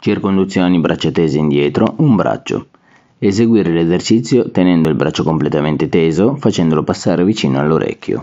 Circonduzioni braccia tese indietro, un braccio. Eseguire l'esercizio tenendo il braccio completamente teso, facendolo passare vicino all'orecchio.